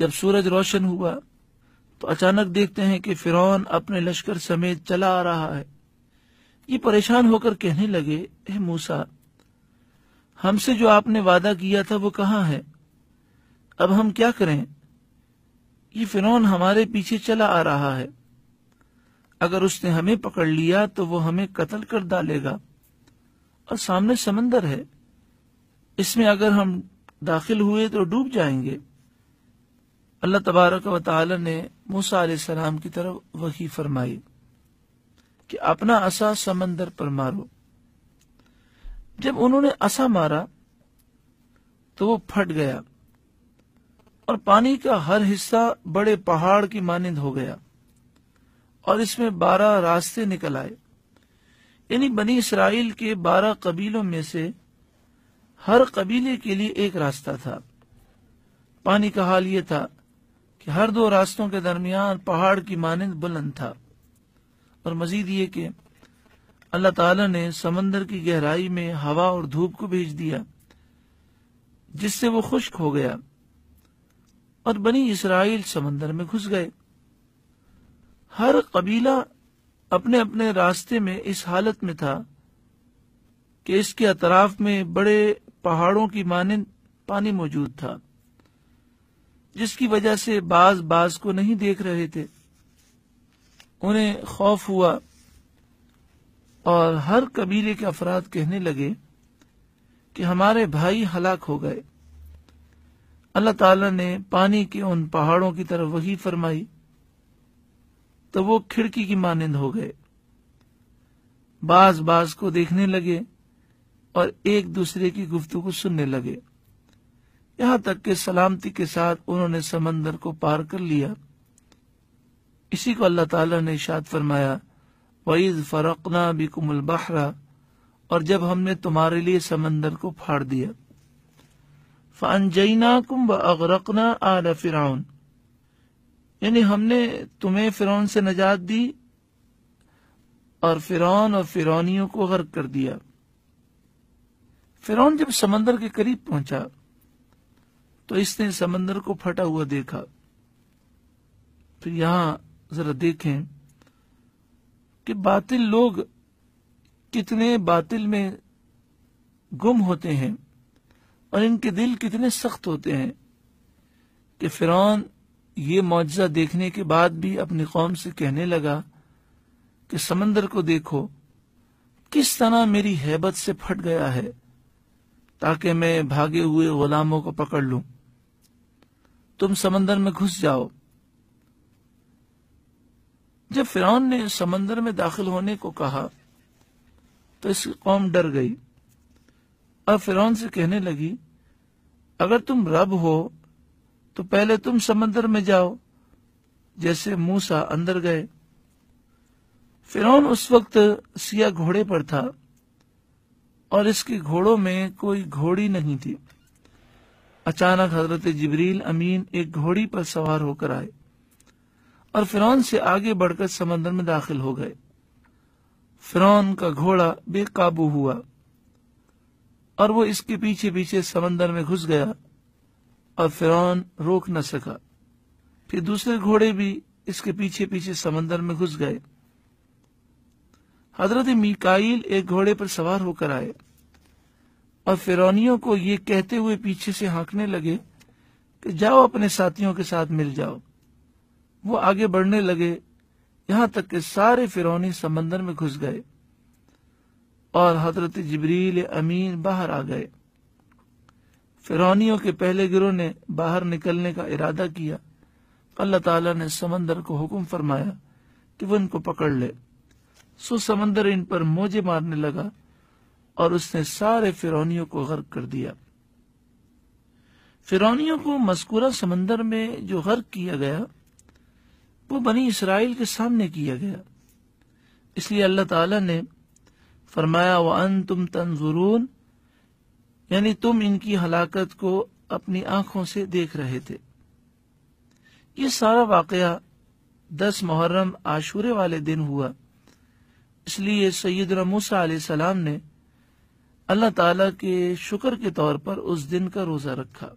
जब सूरज रोशन हुआ तो अचानक देखते हैं कि फिरौन अपने लश्कर समेत चला आ रहा है ये परेशान होकर कहने लगे हे मूसा हमसे जो आपने वादा किया था वो कहा है अब हम क्या करें ये फिरौन हमारे पीछे चला आ रहा है अगर उसने हमें पकड़ लिया तो वो हमें कत्ल कर डालेगा और सामने समंदर है इसमें अगर हम दाखिल हुए तो डूब जाएंगे अल्लाह तबारक व ताली ने मूसा सलाम की तरफ वही फरमाई कि अपना असा समंदर पर मारो जब उन्होंने असा मारा तो वो फट गया और पानी का हर हिस्सा बड़े पहाड़ की मानिंद हो गया और इसमें बारह रास्ते निकल आए यानी बनी इसराइल के बारह कबीलों में से हर कबीले के लिए एक रास्ता था पानी का हाल यह था कि हर दो रास्तों के दरमियान पहाड़ की मानंद बुलंद था और मजीद ये कि अल्लाह ताला ने समंदर की गहराई में हवा और धूप को भेज दिया जिससे वो खुश्क हो गया और बनी इसराइल समंदर में घुस गए हर कबीला अपने अपने रास्ते में इस हालत में था कि इसके अतराफ में बड़े पहाड़ों की मानंद पानी मौजूद था जिसकी वजह से बाज बाज को नहीं देख रहे थे उन्हें खौफ हुआ और हर कबीले के अफराद कहने लगे कि हमारे भाई हलाक हो गए अल्लाह ताला ने पानी के उन पहाड़ों की तरफ वही फरमाई तो वो खिड़की की मानंद हो गए बाज बाज को देखने लगे और एक दूसरे की गुफ्तु को सुनने लगे यहाँ तक कि सलामती के साथ उन्होंने समंदर को पार कर लिया इसी को अल्लाह ताला ने इशाद फरमाया वईज फरकना कुमल बहरा और जब हमने तुम्हारे लिए समंदर को फाड़ दिया फानजना कुम व अगरकना आला फिर यानी हमने तुम्हें फिरौन से नजात दी और फिरौन और फिरौनियों को गर्क कर दिया फिरौन जब समंदर के करीब पहुंचा तो इसने समंदर को फटा हुआ देखा फिर यहां जरा देखें कि बातिल लोग कितने बातिल में गुम होते हैं और इनके दिल कितने सख्त होते हैं कि फिरौन ये मुआवजा देखने के बाद भी अपनी कौम से कहने लगा कि समंदर को देखो किस तरह मेरी हैबत से फट गया है ताकि मैं भागे हुए गुलामों को पकड़ लूं तुम समंदर में घुस जाओ जब फिर ने समंदर में दाखिल होने को कहा तो इस कौम डर गई और फिर से कहने लगी अगर तुम रब हो तो पहले तुम समंदर में जाओ जैसे मूसा अंदर गए फिर उस वक्त सिया घोड़े पर था और इसके घोड़ों में कोई घोड़ी नहीं थी अचानक हजरत जबरील अमीन एक घोड़ी पर सवार होकर आए और फिर से आगे बढ़कर समंदर में दाखिल हो गए फिर का घोड़ा बेकाबू हुआ और वो इसके पीछे पीछे समंदर में घुस गया और फिर रोक न सका फिर दूसरे घोड़े भी इसके पीछे पीछे समंदर में घुस गए हजरत मिकाइल एक घोड़े पर सवार होकर आए और फिरौनियों को ये कहते हुए पीछे से हाँकने लगे कि जाओ अपने साथियों के साथ मिल जाओ वो आगे बढ़ने लगे यहां तक कि सारे फिरौनी समंदर में घुस गए और हजरत जबरील अमीन बाहर आ गए फिरौनियों के पहले गिरोह ने बाहर निकलने का इरादा किया अल्लाह ताला ने समंदर को हुक्म फरमाया कि वो इनको पकड़ ले सो समंदर इन पर मोजे मारने लगा और उसने सारे फिरौनियों को गर्क कर दिया फिरौनियों को मस्कुरा समंदर में जो गर्क किया गया वो बनी इसराइल के सामने किया गया इसलिए अल्लाह ताला ने फरमाया व अन तुम तंजुरून यानी तुम इनकी हलाकत को अपनी आंखों से देख रहे थे ये सारा वाकया दस मुहर्रम आशूरे वाले दिन हुआ इसलिए सैदना मूसा सलाम ने अल्लाह ताला के शुक्र के तौर पर उस दिन का रोजा रखा